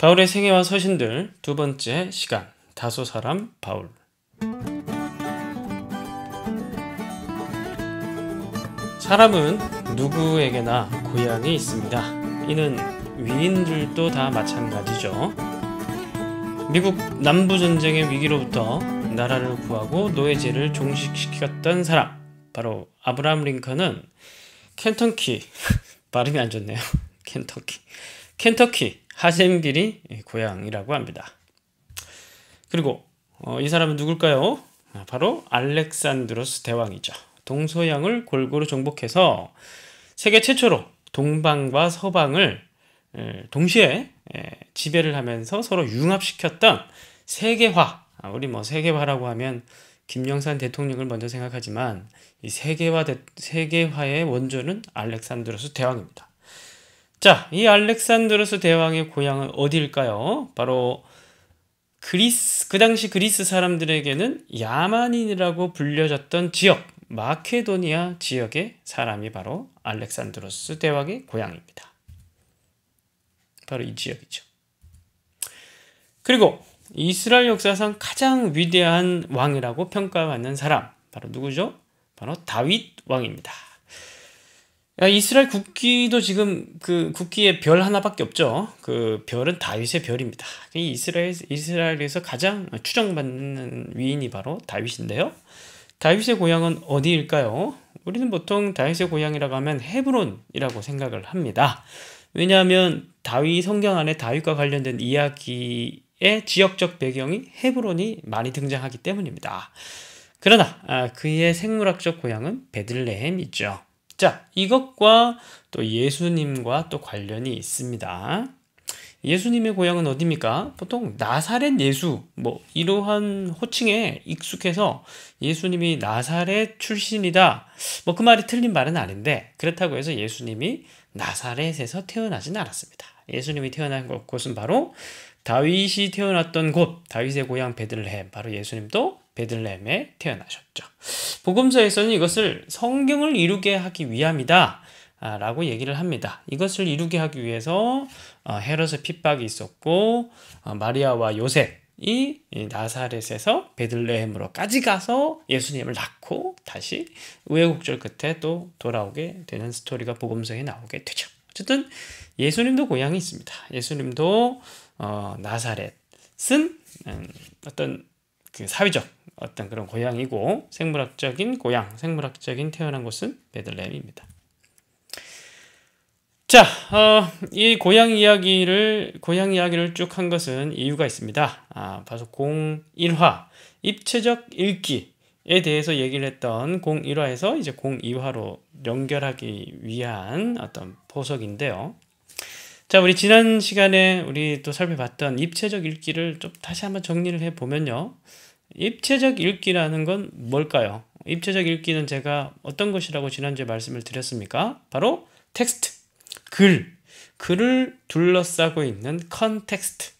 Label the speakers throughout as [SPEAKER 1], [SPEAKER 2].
[SPEAKER 1] 바울의 생애와 서신들 두 번째 시간 다소 사람 바울 사람은 누구에게나 고향이 있습니다. 이는 위인들도 다 마찬가지죠. 미국 남부전쟁의 위기로부터 나라를 구하고 노예제를 종식시켰던 사람 바로 아브라함 링컨은 켄터키 발음이 안 좋네요. 켄터키 켄터키 하셈길이 고향이라고 합니다. 그리고 어, 이 사람은 누굴까요? 아, 바로 알렉산드로스 대왕이죠. 동서양을 골고루 정복해서 세계 최초로 동방과 서방을 동시에 지배를 하면서 서로 융합시켰던 세계화. 아, 우리 뭐 세계화라고 하면 김영삼 대통령을 먼저 생각하지만 이 세계화 대, 세계화의 원조는 알렉산드로스 대왕입니다. 자, 이 알렉산드로스 대왕의 고향은 어디일까요? 바로 그리스 그 당시 그리스 사람들에게는 야만인이라고 불려졌던 지역 마케도니아 지역의 사람이 바로 알렉산드로스 대왕의 고향입니다. 바로 이 지역이죠. 그리고 이스라엘 역사상 가장 위대한 왕이라고 평가받는 사람 바로 누구죠? 바로 다윗 왕입니다. 이스라엘 국기도 지금 그 국기에 별 하나밖에 없죠. 그 별은 다윗의 별입니다. 이스라엘 이스라엘에서 가장 추정받는 위인이 바로 다윗인데요. 다윗의 고향은 어디일까요? 우리는 보통 다윗의 고향이라고 하면 헤브론이라고 생각을 합니다. 왜냐하면 다윗 성경 안에 다윗과 관련된 이야기의 지역적 배경이 헤브론이 많이 등장하기 때문입니다. 그러나 아, 그의 생물학적 고향은 베들레헴이죠. 자, 이것과 또 예수님과 또 관련이 있습니다. 예수님의 고향은 어디입니까? 보통 나사렛 예수 뭐 이러한 호칭에 익숙해서 예수님이 나사렛 출신이다. 뭐 그 말이 틀린 말은 아닌데 그렇다고 해서 예수님이 나사렛에서 태어나진 않았습니다. 예수님이 태어난 곳은 바로 다윗이 태어났던 곳, 다윗의 고향 베들레헴. 바로 예수님도 베들레헴에 태어나셨죠. 복음서에서는 이것을 성경을 이루게 하기 위함이다. 아, 라고 얘기를 합니다. 이것을 이루게 하기 위해서 어, 헤롯의 핍박이 있었고 어, 마리아와 요셉이 나사렛에서 베들레헴으로까지 가서 예수님을 낳고 다시 우여곡절 끝에 또 돌아오게 되는 스토리가 복음서에 나오게 되죠. 어쨌든 예수님도 고향이 있습니다. 예수님도 어, 나사렛은 음, 어떤 그 사회적 어떤 그런 고향이고 생물학적인 고향, 생물학적인 태어난 곳은 베들레헴입니다. 자, 어, 이 고향 이야기를 고향 이야기를 쭉 한 것은 이유가 있습니다. 아, 바로 01화 입체적 읽기에 대해서 얘기를 했던 01화에서 이제 02화로 연결하기 위한 어떤 보석인데요. 자, 우리 지난 시간에 우리 또 살펴봤던 입체적 읽기를 좀 다시 한번 정리를 해 보면요. 입체적 읽기라는 건 뭘까요? 입체적 읽기는 제가 어떤 것이라고 지난주에 말씀을 드렸습니까? 바로 텍스트, 글, 글을 둘러싸고 있는 컨텍스트.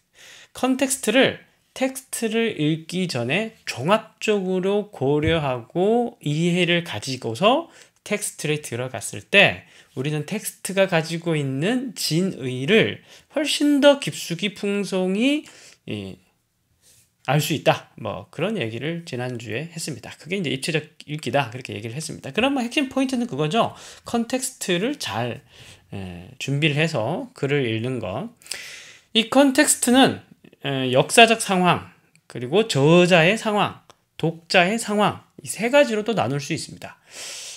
[SPEAKER 1] 컨텍스트를 텍스트를 읽기 전에 종합적으로 고려하고 이해를 가지고서 텍스트에 들어갔을 때 우리는 텍스트가 가지고 있는 진의를 훨씬 더 깊숙이 풍성히 알수 있다. 뭐 그런 얘기를 지난주에 했습니다. 그게 이제 입체적 읽기다. 그렇게 얘기를 했습니다. 그럼면 뭐 핵심 포인트는 그거죠. 컨텍스트를 잘 에, 준비를 해서 글을 읽는 것. 이 컨텍스트는 에, 역사적 상황, 그리고 저자의 상황, 독자의 상황, 이 세 가지로 또 나눌 수 있습니다.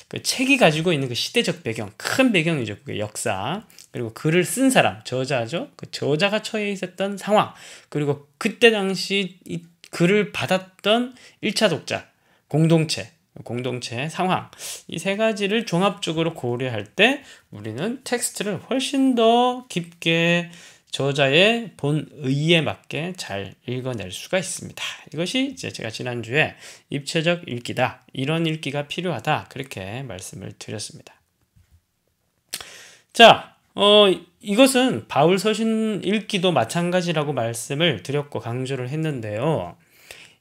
[SPEAKER 1] 그 책이 가지고 있는 그 시대적 배경, 큰 배경이죠. 그게 역사. 그리고 글을 쓴 사람, 저자죠. 그 저자가 처해 있었던 상황. 그리고 그때 당시 글을 받았던 1차 독자, 공동체, 공동체 상황 이 세 가지를 종합적으로 고려할 때 우리는 텍스트를 훨씬 더 깊게 저자의 본의에 맞게 잘 읽어낼 수가 있습니다. 이것이 이제 제가 지난주에 입체적 읽기다. 이런 읽기가 필요하다. 그렇게 말씀을 드렸습니다. 자, 어, 이것은 바울 서신 읽기도 마찬가지라고 말씀을 드렸고 강조를 했는데요.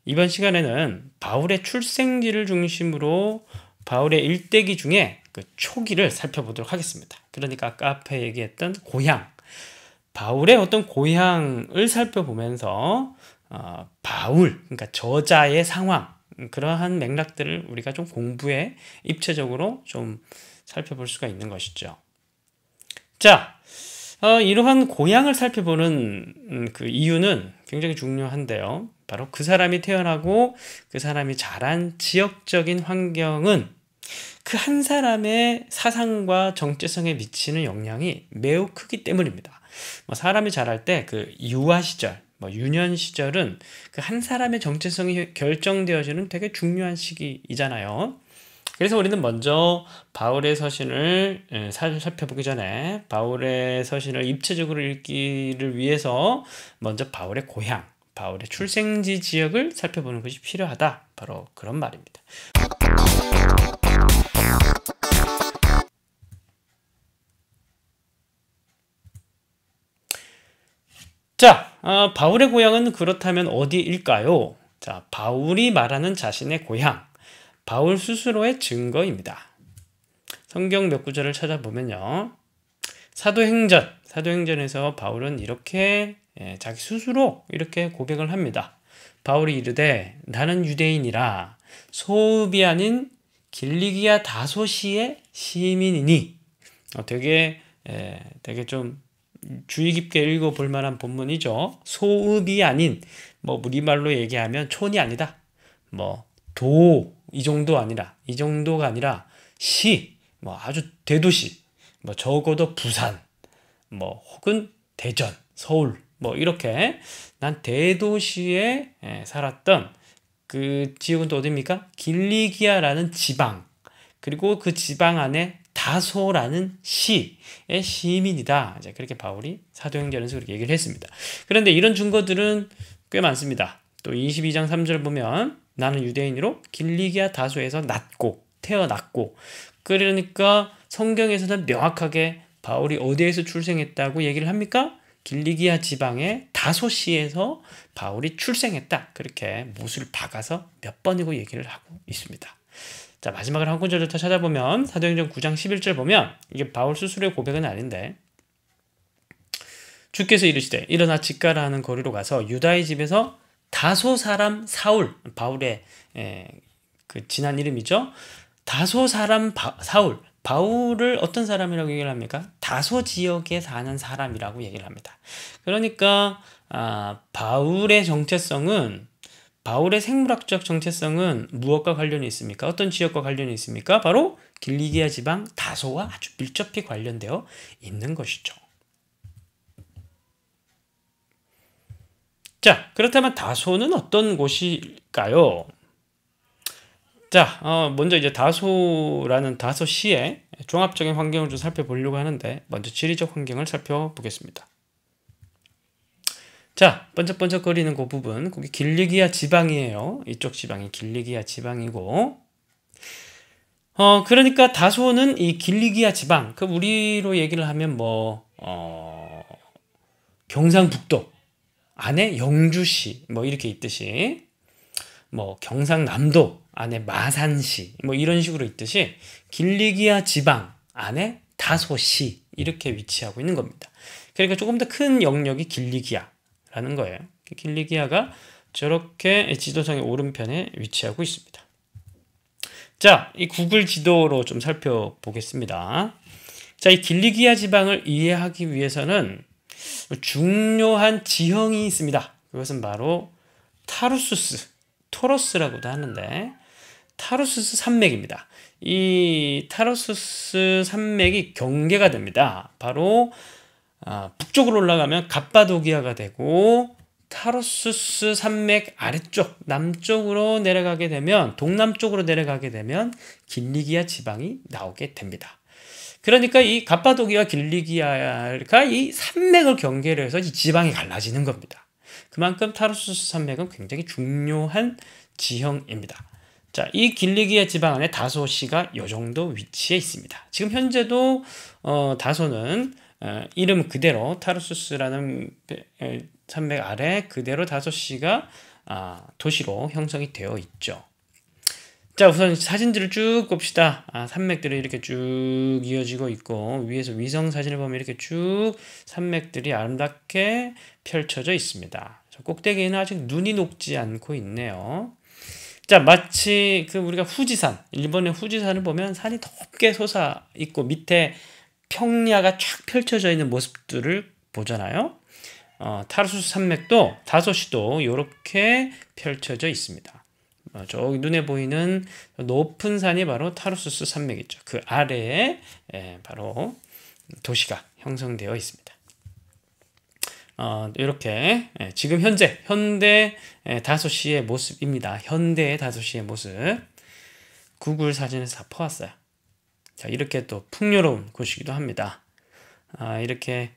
[SPEAKER 1] 이번 시간에는 바울의 출생지를 중심으로 바울의 일대기 중에 그 초기를 살펴보도록 하겠습니다. 그러니까 아까 앞에 얘기했던 고향, 바울의 어떤 고향을 살펴보면서 어, 바울, 그러니까 저자의 상황, 그러한 맥락들을 우리가 좀 공부에 입체적으로 좀 살펴볼 수가 있는 것이죠. 자, 어, 이러한 고향을 살펴보는 그 이유는 굉장히 중요한데요. 바로 그 사람이 태어나고 그 사람이 자란 지역적인 환경은 그 한 사람의 사상과 정체성에 미치는 영향이 매우 크기 때문입니다. 뭐 사람이 자랄 때 그 유아 시절, 뭐 유년 시절은 그 한 사람의 정체성이 결정되어지는 되게 중요한 시기이잖아요. 그래서 우리는 먼저 바울의 서신을 예, 살펴보기 전에 바울의 서신을 입체적으로 읽기를 위해서 먼저 바울의 고향, 바울의 출생지 지역을 살펴보는 것이 필요하다. 바로 그런 말입니다. 자, 어, 바울의 고향은 그렇다면 어디일까요? 자, 바울이 말하는 자신의 고향, 바울 스스로의 증거입니다. 성경 몇 구절을 찾아보면요. 사도행전, 사도행전에서 바울은 이렇게 예, 자기 스스로 이렇게 고백을 합니다. 바울이 이르되 나는 유대인이라 소읍이 아닌 길리기아 다소시의 시민이니 어, 되게 예, 되게 좀 주의 깊게 읽어볼 만한 본문이죠. 소읍이 아닌 뭐 우리말로 얘기하면 촌이 아니다. 뭐 도 이 정도 아니라 이 정도가 아니라 시 뭐 아주 대도시 뭐 적어도 부산 뭐 혹은 대전 서울 뭐 이렇게 난 대도시에 예, 살았던 그 지역은 또 어디입니까? 길리기아라는 지방 그리고 그 지방 안에 다소라는 시의 시민이다. 이제 그렇게 바울이 사도행전에서 그렇게 얘기를 했습니다. 그런데 이런 증거들은 꽤 많습니다. 또 22장 3절 보면 나는 유대인으로 길리기아 다소에서 낳고 태어났고 그러니까 성경에서는 명확하게 바울이 어디에서 출생했다고 얘기를 합니까? 길리기아 지방의 다소시에서 바울이 출생했다. 그렇게 못을 박아서 몇 번이고 얘기를 하고 있습니다. 자 마지막으로 한 구절을 더 찾아보면 사도행전 9장 11절 보면 이게 바울 스스로의 고백은 아닌데 주께서 이르시되 일어나 직가라 는 거리로 가서 유다의 집에서 다소 사람 사울 바울의 에, 예, 그 지난 이름이죠 다소 사람 바, 사울 바울을 어떤 사람이라고 얘기를 합니까? 다소 지역에 사는 사람이라고 얘기를 합니다. 그러니까 아, 바울의 정체성은 바울의 생물학적 정체성은 무엇과 관련이 있습니까? 어떤 지역과 관련이 있습니까? 바로 길리기아 지방 다소와 아주 밀접히 관련되어 있는 것이죠. 자, 그렇다면 다소는 어떤 곳일까요? 자, 어, 먼저 이제 다소라는 다소 시의 종합적인 환경을 좀 살펴보려고 하는데 먼저 지리적 환경을 살펴보겠습니다. 자, 번쩍번쩍거리는 그 부분, 거기 길리기아 지방이에요. 이쪽 지방이 길리기아 지방이고 어, 그러니까 다소는 이 길리기아 지방, 그 우리로 얘기를 하면 뭐 어, 경상북도 안에 영주시 뭐 이렇게 있듯이 뭐 경상남도 안에 마산시 뭐 이런 식으로 있듯이 길리기아 지방 안에 다소시 이렇게 위치하고 있는 겁니다. 그러니까 조금 더 큰 영역이 길리기아라는 거예요. 길리기아가 저렇게 지도상의 오른편에 위치하고 있습니다. 자, 이 구글 지도로 좀 살펴보겠습니다. 자, 이 길리기아 지방을 이해하기 위해서는 중요한 지형이 있습니다. 그것은 바로 타르수스토로스라고도 하는데 타르수스 산맥입니다. 이타르수스 산맥이 경계가 됩니다. 바로 아, 북쪽으로 올라가면 갑바도기아가 되고 타르수스 산맥 아래쪽 남쪽으로 내려가게 되면 동남쪽으로 내려가게 되면 길리기아 지방이 나오게 됩니다. 그러니까 이갑바도기아 길리기아가 이 산맥을 경계로 해서 이 지방이 갈라지는 겁니다. 그만큼 타르수스 산맥은 굉장히 중요한 지형입니다. 자, 이 길리기의 지방 안에 다소시가 이 정도 위치에 있습니다. 지금 현재도 어, 다소는 어, 이름 그대로 타르수스라는 산맥 아래 그대로 다소시가 아, 도시로 형성이 되어 있죠. 자 우선 사진들을 쭉 봅시다 아, 산맥들이 이렇게 쭉 이어지고 있고 위에서 위성 사진을 보면 이렇게 쭉 산맥들이 아름답게 펼쳐져 있습니다 꼭대기는 아직 눈이 녹지 않고 있네요 자, 마치 그 우리가 후지산, 일본의 후지산을 보면 산이 덥게 솟아 있고 밑에 평야가 쫙 펼쳐져 있는 모습들을 보잖아요. 어, 타르수스 산맥도 다소시도 이렇게 펼쳐져 있습니다. 어, 저 눈에 보이는 높은 산이 바로 타르수스 산맥이죠. 그 아래에 예, 바로 도시가 형성되어 있습니다. 어, 이렇게 예, 지금 현재 현대 예, 다 5시의 모습입니다. 현대다 5시의 모습 구글 사진에서 다 퍼왔어요. 자 이렇게 또 풍요로운 곳이기도 합니다. 아, 이렇게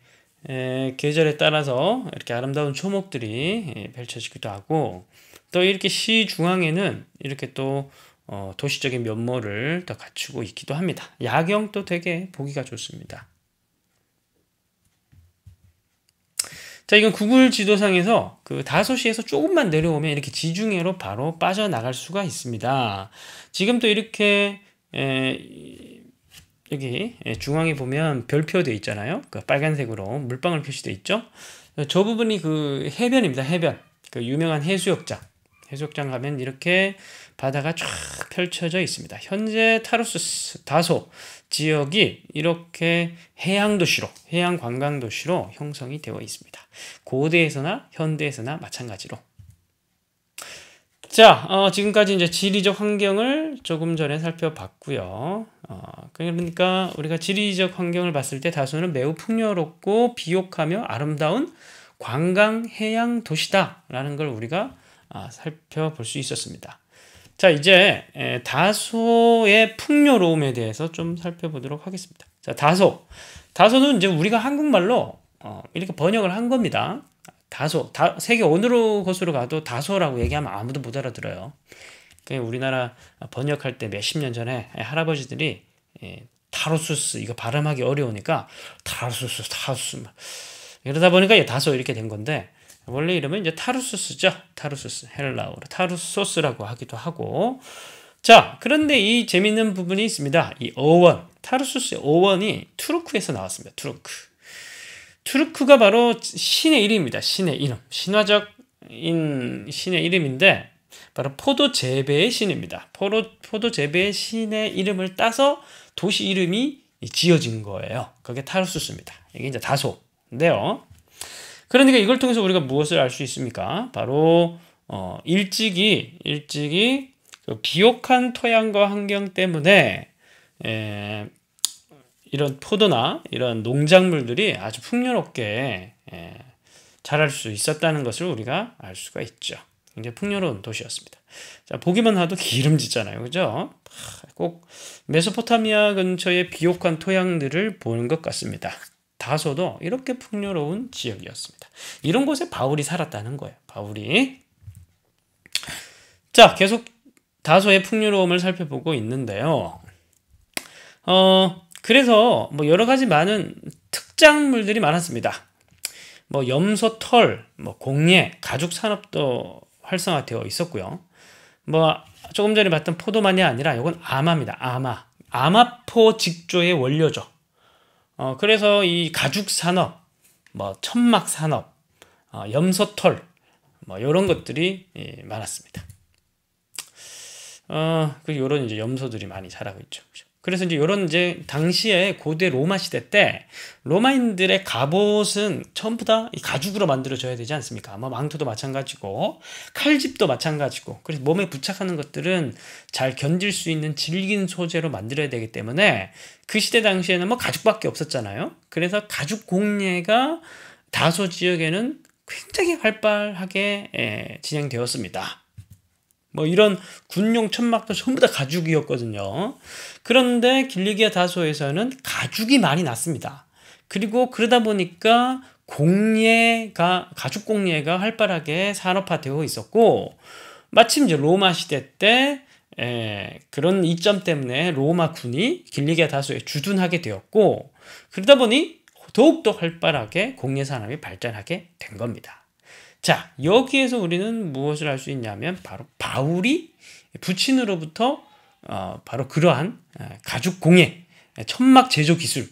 [SPEAKER 1] 에, 예, 계절에 따라서 이렇게 아름다운 초목들이 에, 예, 펼쳐지기도 하고 또 이렇게 시 중앙에는 이렇게 또 어, 도시적인 면모를 더 갖추고 있기도 합니다. 야경도 되게 보기가 좋습니다. 자, 이건 구글 지도상에서 그5시에서 조금만 내려오면 이렇게 지중해로 바로 빠져나갈 수가 있습니다. 지금 또 이렇게 에, 여기 중앙에 보면 별표 되어 있잖아요. 그 빨간색으로 물방울 표시되어 있죠. 저 부분이 그 해변입니다. 해변. 그 유명한 해수욕장. 해수욕장 가면 이렇게 바다가 쫙 펼쳐져 있습니다. 현재 타루수 다소 지역이 이렇게 해양도시로, 해양관광도시로 형성이 되어 있습니다. 고대에서나 현대에서나 마찬가지로. 자, 어, 지금까지 이제 지리적 환경을 조금 전에 살펴봤고요. 어, 그러니까 우리가 지리적 환경을 봤을 때다소는 매우 풍요롭고 비옥하며 아름다운 관광 해양 도시다라는 걸 우리가 아, 살펴볼 수 있었습니다. 자 이제 다소의 풍요로움에 대해서 좀 살펴보도록 하겠습니다. 자 다소 다소는 이제 우리가 한국말로 어, 이렇게 번역을 한 겁니다. 다소 다, 세계 어느 곳으로 가도 다소라고 얘기하면 아무도 못 알아들어요. 우리나라 번역할 때 몇십 년 전에 할아버지들이 예, 타로수스 이거 발음하기 어려우니까 타로수스 타로수스 이러다 보니까 다소 이렇게 된 건데 원래 이름은 이제 타르수스죠타르수스 헬라어로 타르소스라고 하기도 하고 자 그런데 이 재밌는 부분이 있습니다. 이 어원 타르수스의 어원이 투르크에서 나왔습니다. 투르크 투르크가 바로 신의 이름입니다. 신의 이름 신화적인 신의 이름인데 바로 포도 재배의 신입니다. 포로, 포도 재배의 신의 이름을 따서 도시 이름이 지어진 거예요. 그게 타르수스입니다. 이게 이제 다소근데요 그러니까 이걸 통해서 우리가 무엇을 알 수 있습니까? 바로 어, 일찍이 일찍이 그 비옥한 토양과 환경 때문에 에, 이런 포도나 이런 농작물들이 아주 풍요롭게 에, 자랄 수 있었다는 것을 우리가 알 수가 있죠. 굉장히 풍요로운 도시였습니다. 자, 보기만 하도 기름지잖아요. 그죠? 꼭 메소포타미아 근처의 비옥한 토양들을 보는 것 같습니다. 다소도 이렇게 풍요로운 지역이었습니다. 이런 곳에 바울이 살았다는 거예요. 바울이 자 계속 다소의 풍요로움을 살펴보고 있는데요. 어 그래서 뭐 여러 가지 많은 특작물들이 많았습니다. 뭐 염소, 털, 뭐 공예, 가죽 산업도 활성화되어 있었고요. 뭐 조금 전에 봤던 포도만이 아니라 이건 아마입니다. 아마. 아마포 직조의 원료죠. 어, 그래서 이 가죽 산업, 뭐 천막 산업, 어, 염소털, 뭐 이런 것들이 예, 많았습니다. 어, 그 요런 이제 염소들이 많이 자라고 있죠. 그죠? 그래서 이제 이런 이제 당시에 고대 로마 시대 때 로마인들의 갑옷은 전부 다 가죽으로 만들어져야 되지 않습니까? 아마 망토도 마찬가지고 칼집도 마찬가지고 그래서 몸에 부착하는 것들은 잘 견딜 수 있는 질긴 소재로 만들어야 되기 때문에 그 시대 당시에는 뭐 가죽밖에 없었잖아요. 그래서 가죽 공예가 다소 지역에는 굉장히 활발하게 예, 진행되었습니다. 뭐 이런 군용 천막도 전부 다 가죽이었거든요. 그런데 길리기아 다소에서는 가죽이 많이 났습니다. 그리고 그러다 보니까 공예가 가죽 공예가 활발하게 산업화되어 있었고 마침 이제 로마 시대 때 에, 그런 이점 때문에 로마 군이 길리기아 다수에 주둔하게 되었고 그러다 보니 더욱더 활발하게 공예 산업이 발전하게 된 겁니다. 자, 여기에서 우리는 무엇을 할 수 있냐면 바로 바울이 부친으로부터 어, 바로 그러한 가죽 공예, 천막 제조 기술을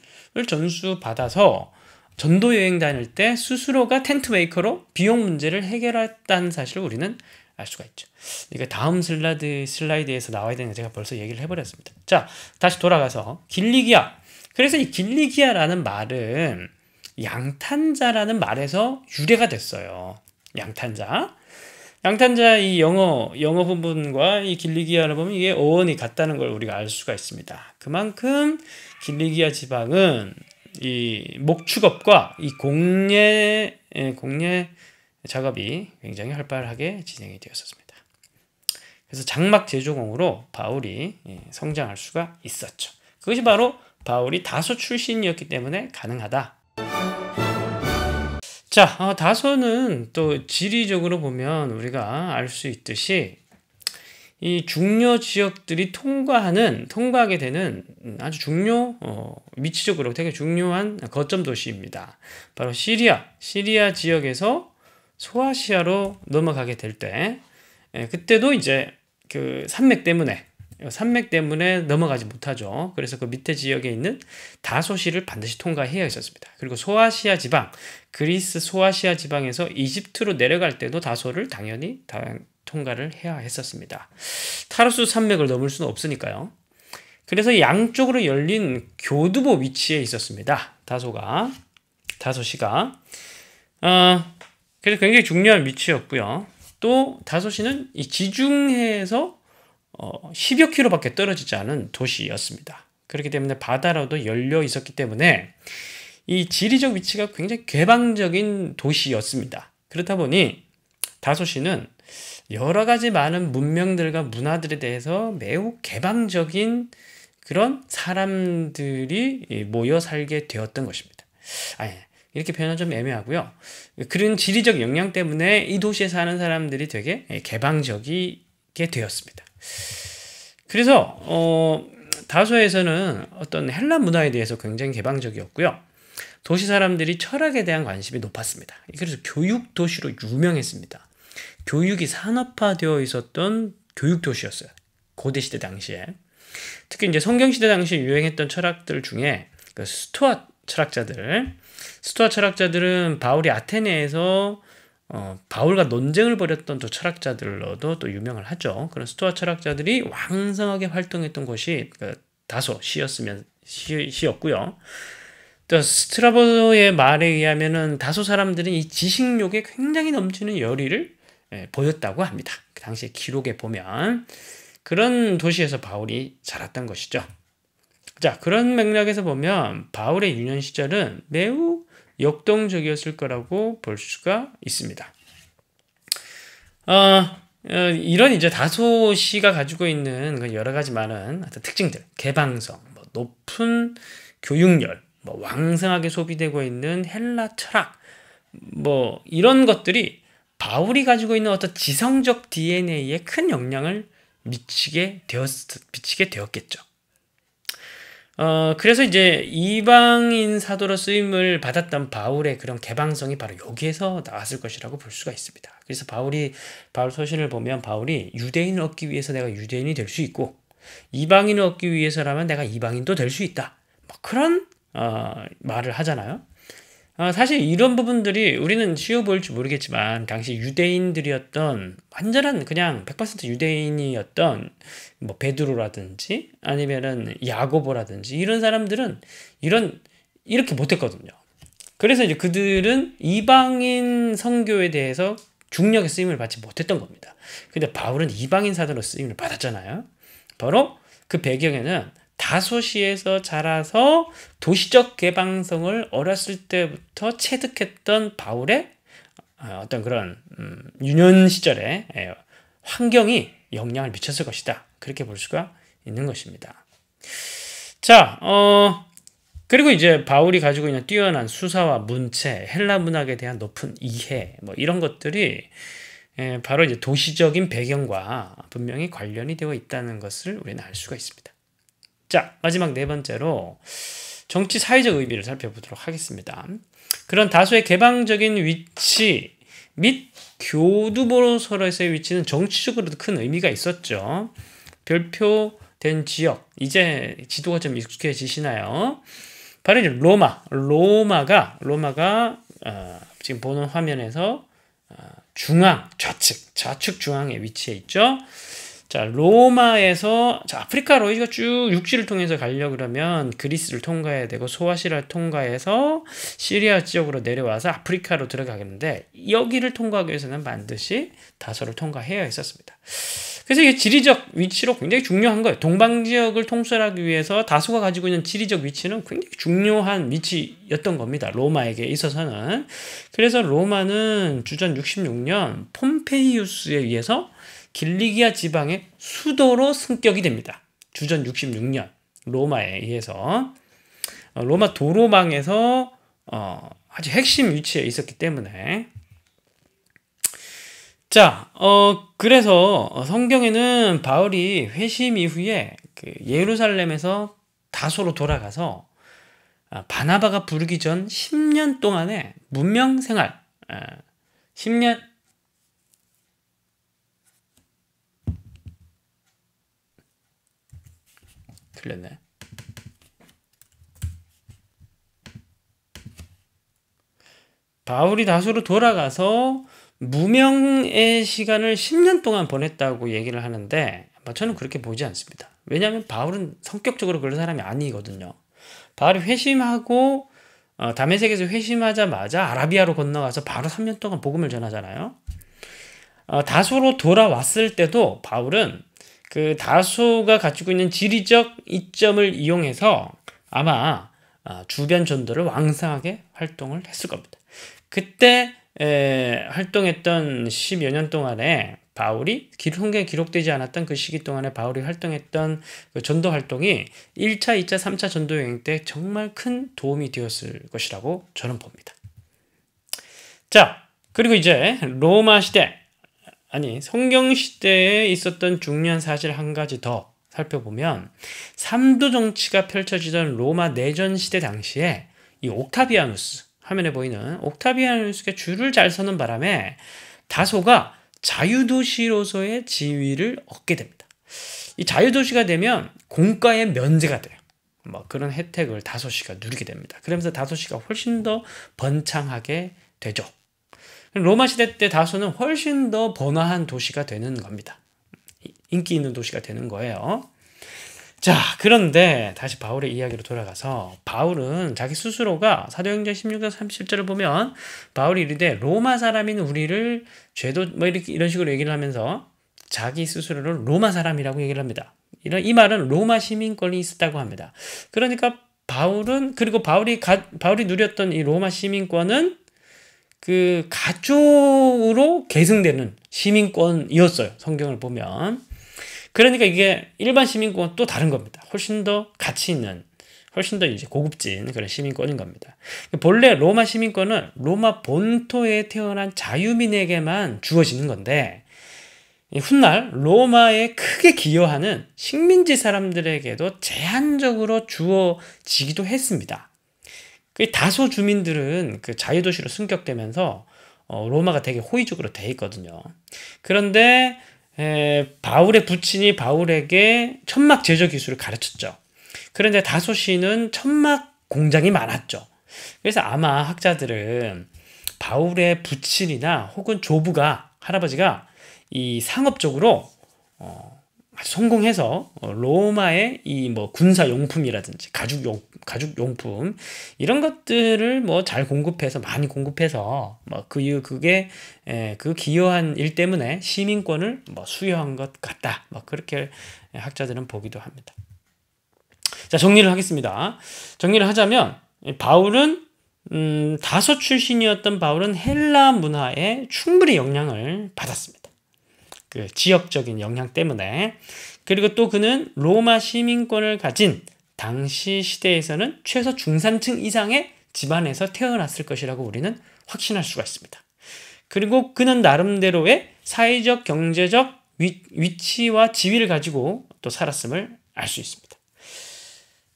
[SPEAKER 1] 전수 받아서 전도 여행 다닐 때 스스로가 텐트 메이커로 비용 문제를 해결했다는 사실을 우리는 알 수가 있죠. 그러니까 다음 슬라이드 슬라이드에서 나와야 되는 제가 벌써 얘기를 해버렸습니다. 자, 다시 돌아가서 길리기야 그래서 이길리기야라는 말은 양탄자라는 말에서 유래가 됐어요. 양탄자. 양탄자 이 영어 영어 부분과 이 길리기아를 보면 이게 어원이 같다는 걸 우리가 알 수가 있습니다. 그만큼 길리기아 지방은 이 목축업과 이 공예 예, 공예 작업이 굉장히 활발하게 진행이 되었었습니다. 그래서 장막 제조공으로 바울이 예, 성장할 수가 있었죠. 그것이 바로 바울이 다수 출신이었기 때문에 가능하다. 자, 어, 다소는 또 지리적으로 보면 우리가 알 수 있듯이 이 중요 지역들이 통과하는 통과하게 되는 아주 중요 어, 위치적으로 되게 중요한 거점 도시입니다. 바로 시리아, 시리아 지역에서 소아시아로 넘어가게 될 때, 예, 그때도 이제 그 산맥 때문에 산맥 때문에 넘어가지 못하죠. 그래서 그 밑에 지역에 있는 다소시를 반드시 통과해야 했었습니다. 그리고 소아시아 지방, 그리스 소아시아 지방에서 이집트로 내려갈 때도 다소를 당연히 다, 통과를 해야 했었습니다. 타르수 산맥을 넘을 수는 없으니까요. 그래서 양쪽으로 열린 교두보 위치에 있었습니다. 다소가 다소시가 어, 그래서 굉장히 중요한 위치였고요. 또 다소시는 이 지중해에서 10여 어, 킬로밖에 떨어지지 않은 도시였습니다. 그렇기 때문에 바다로도 열려 있었기 때문에 이 지리적 위치가 굉장히 개방적인 도시였습니다. 그렇다 보니 다소시는 여러 가지 많은 문명들과 문화들에 대해서 매우 개방적인 그런 사람들이 모여 살게 되었던 것입니다. 아니, 이렇게 표현은 좀 애매하고요. 그런 지리적 영향 때문에 이 도시에 사는 사람들이 되게 개방적이게 되었습니다. 그래서 어, 다수에서는 어떤 헬라 문화에 대해서 굉장히 개방적이었고요. 도시 사람들이 철학에 대한 관심이 높았습니다. 그래서 교육 도시로 유명했습니다. 교육이 산업화되어 있었던 교육 도시였어요. 고대 시대 당시에 특히 이제 성경 시대 당시 에 유행했던 철학들 중에 그 스토아 철학자들 스토아 철학자들은 바울이 아테네에서 어, 바울과 논쟁을 벌였던 또 철학자들로도 또 유명을 하죠. 그런 스토아 철학자들이 왕성하게 활동했던 곳이 그, 다소 시였으면 시, 시였고요. 또 스트라보의 말에 의하면은 다소 사람들은 이 지식욕에 굉장히 넘치는 열의를 예, 보였다고 합니다. 그 당시의 기록에 보면 그런 도시에서 바울이 자랐던 것이죠. 자, 그런 맥락에서 보면 바울의 유년 시절은 매우 역동적이었을 거라고 볼 수가 있습니다. 어, 어 이런 이제 다소 시가 가지고 있는 여러 가지 많은 특징들, 개방성, 뭐 높은 교육열, 뭐 왕성하게 소비되고 있는 헬라 철학, 뭐 이런 것들이 바울이 가지고 있는 어떤 지성적 DNA에 큰 영향을 미치게 되었 미치게 되었겠죠. 어, 그래서 이제 이방인 사도로 쓰임을 받았던 바울의 그런 개방성이 바로 여기에서 나왔을 것이라고 볼 수가 있습니다. 그래서 바울이, 바울 서신을 보면 바울이 유대인을 얻기 위해서 내가 유대인이 될 수 있고, 이방인을 얻기 위해서라면 내가 이방인도 될 수 있다. 뭐 그런, 어, 말을 하잖아요. 어, 사실 이런 부분들이 우리는 쉬워 보일지 모르겠지만, 당시 유대인들이었던, 완전한 그냥 100% 유대인이었던 뭐 베드로라든지 아니면은 야고보라든지 이런 사람들은 이런 이렇게 못했거든요. 그래서 이제 그들은 이방인 선교에 대해서 중력의 쓰임을 받지 못했던 겁니다. 근데 바울은 이방인 사도로 쓰임을 받았잖아요. 바로 그 배경에는 다소시에서 자라서 도시적 개방성을 어렸을 때부터 체득했던 바울의 아, 어떤 그런 음, 유년 시절의 예, 환경이 영향을 미쳤을 것이다. 그렇게 볼 수가 있는 것입니다. 자, 어, 그리고 이제 바울이 가지고 있는 뛰어난 수사와 문체, 헬라 문학에 대한 높은 이해, 뭐 이런 것들이 예, 바로 이제 도시적인 배경과 분명히 관련이 되어 있다는 것을 우리는 알 수가 있습니다. 자, 마지막 네 번째로 정치 사회적 의미를 살펴보도록 하겠습니다. 그런 다수의 개방적인 위치 및 교두보로서의 위치는 정치적으로도 큰 의미가 있었죠. 결표된 지역 이제 지도가 좀 익숙해지시나요? 바로 이제 로마 로마가 로마가 어, 지금 보는 화면에서 어, 중앙 좌측 좌측 중앙에 위치해 있죠. 자 로마에서 자, 아프리카 로이즈쭉 육지를 통해서 가려 그러면 그리스를 통과해야 되고 소아시아를 통과해서 시리아 지역으로 내려와서 아프리카로 들어가겠는데 여기를 통과하기 위해서는 반드시 다서를 통과해야 했었습니다. 그래서 이 지리적 위치로 굉장히 중요한 거예요. 동방 지역을 통솔하기 위해서 다수가 가지고 있는 지리적 위치는 굉장히 중요한 위치였던 겁니다. 로마에게 있어서는. 그래서 로마는 주전 66년 폼페이우스에 의해서 길리기아 지방의 수도로 승격이 됩니다. 주전 66년 로마에 의해서 어, 로마 도로망에서 어, 아주 핵심 위치에 있었기 때문에 자, 어, 그래서 어, 성경에는 바울이 회심 이후에 그 예루살렘에서 다소로 돌아가서 아, 바나바가 부르기 전 10년 동안의 문명 생활, 10년, 아, 틀렸네. 바울이 다수로 돌아가서 무명의 시간을 10년 동안 보냈다고 얘기를 하는데 저는 그렇게 보지 않습니다. 왜냐하면 바울은 성격적으로 그런 사람이 아니거든요. 바울이 회심하고 어, 다메섹에서 회심하자마자 아라비아로 건너가서 바로 3년 동안 복음을 전하잖아요. 어, 다수로 돌아왔을 때도 바울은 그 다수가 가지고 있는 지리적 이점을 이용해서 아마 어, 주변 전도를 왕성하게 활동을 했을 겁니다. 그때 에, 활동했던 10여 년 동안에 바울이 기록에 기록되지 않았던 그 시기 동안에 바울이 활동했던 그 전도 활동이 1차, 2차, 3차 전도 여행 때 정말 큰 도움이 되었을 것이라고 저는 봅니다. 자, 그리고 이제 로마 시대 아니 성경 시대에 있었던 중요한 사실 한 가지 더 살펴보면 삼도 정치가 펼쳐지던 로마 내전 시대 당시에 이 옥타비아누스 화면에 보이는 옥타비아누스의 줄을 잘 서는 바람에 다소가 자유도시로서의 지위를 얻게 됩니다. 이 자유도시가 되면 공과의 면제가 돼요. 뭐 그런 혜택을 다소시가 누리게 됩니다. 그러면서 다소시가 훨씬 더 번창하게 되죠. 로마 시대 때 다소는 훨씬 더 번화한 도시가 되는 겁니다. 인기 있는 도시가 되는 거예요. 자, 그런데 다시 바울의 이야기로 돌아가서 바울은 자기 스스로가 사도행전 16장 37절을 보면 바울이 이르되 로마 사람인 우리를 죄도 뭐 이렇게 이런 식으로 얘기를 하면서 자기 스스로를 로마 사람이라고 얘기를 합니다. 이런 이 말은 로마 시민권이 있었다고 합니다. 그러니까 바울은 그리고 바울이 가, 바울이 누렸던 이 로마 시민권은 그 가족으로 계승되는 시민권이었어요. 성경을 보면. 그러니까 이게 일반 시민권 또 다른 겁니다. 훨씬 더 가치 있는 훨씬 더 이제 고급진 그런 시민권인 겁니다. 본래 로마 시민권은 로마 본토에 태어난 자유민에게만 주어지는 건데 훗날 로마에 크게 기여하는 식민지 사람들에게도 제한적으로 주어지기도 했습니다. 그 다소 주민들은 그 자유도시로 승격되면서 어, 로마가 되게 호의적으로 돼 있거든요. 그런데 에, 바울의 부친이 바울에게 천막 제조 기술을 가르쳤죠. 그런데 다소시는 천막 공장이 많았죠. 그래서 아마 학자들은 바울의 부친이나 혹은 조부가 할아버지가 이 상업적으로 어, 성공해서 어, 로마의 이 뭐 군사 용품이라든지 가죽 용 가죽 용품 이런 것들을 뭐 잘 공급해서 많이 공급해서 뭐그 이유 그게 에, 예, 그 기여한 일 때문에 시민권을 뭐 수여한 것 같다. 뭐 그렇게 학자들은 보기도 합니다. 자 정리를 하겠습니다. 정리를 하자면 바울은 음, 다소 출신이었던 바울은 헬라 문화에 충분히 영향을 받았습니다. 그 지역적인 영향 때문에 그리고 또 그는 로마 시민권을 가진 당시 시대에서는 최소 중산층 이상의 집안에서 태어났을 것이라고 우리는 확신할 수가 있습니다. 그리고 그는 나름대로의 사회적 경제적 위, 치와 지위를 가지고 또 살았음을 알 수 있습니다.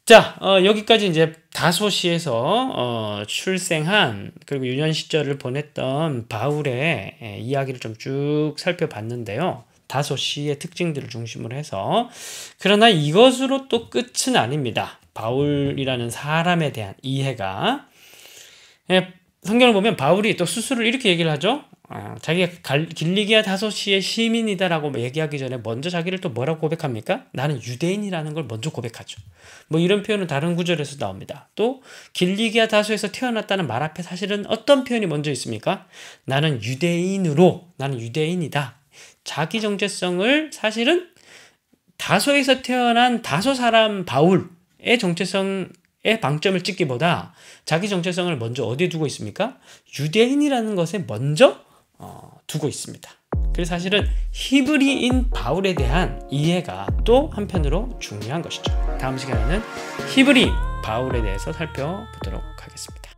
[SPEAKER 1] 자, 어, 여기까지 이제 다소시에서 어, 출생한 그리고 유년 시절을 보냈던 바울의 예, 이야기를 좀 쭉 살펴봤는데요. 다소시의 특징들을 중심으로 해서 그러나 이것으로 또 끝은 아닙니다. 바울이라는 사람에 대한 이해가 예, 성경을 보면 바울이 또 스스로 이렇게 얘기를 하죠. 아, 자기가 갈, 길리기아 다소시의 시민이다라고 얘기하기 전에 먼저 자기를 또 뭐라고 고백합니까? 나는 유대인이라는 걸 먼저 고백하죠. 뭐 이런 표현은 다른 구절에서 나옵니다. 또 길리기아 다소에서 태어났다는 말 앞에 사실은 어떤 표현이 먼저 있습니까? 나는 유대인으로 나는 유대인이다. 자기 정체성을 사실은 다소에서 태어난 다소 사람 바울의 정체성 의 방점을 찍기보다 자기 정체성을 먼저 어디에 두고 있습니까? 유대인이라는 것에 먼저 어, 두고 있습니다. 그래서 사실은 히브리인 바울에 대한 이해가 또 한편으로 중요한 것이죠. 다음 시간에는 히브리 바울에 대해서 살펴보도록 하겠습니다.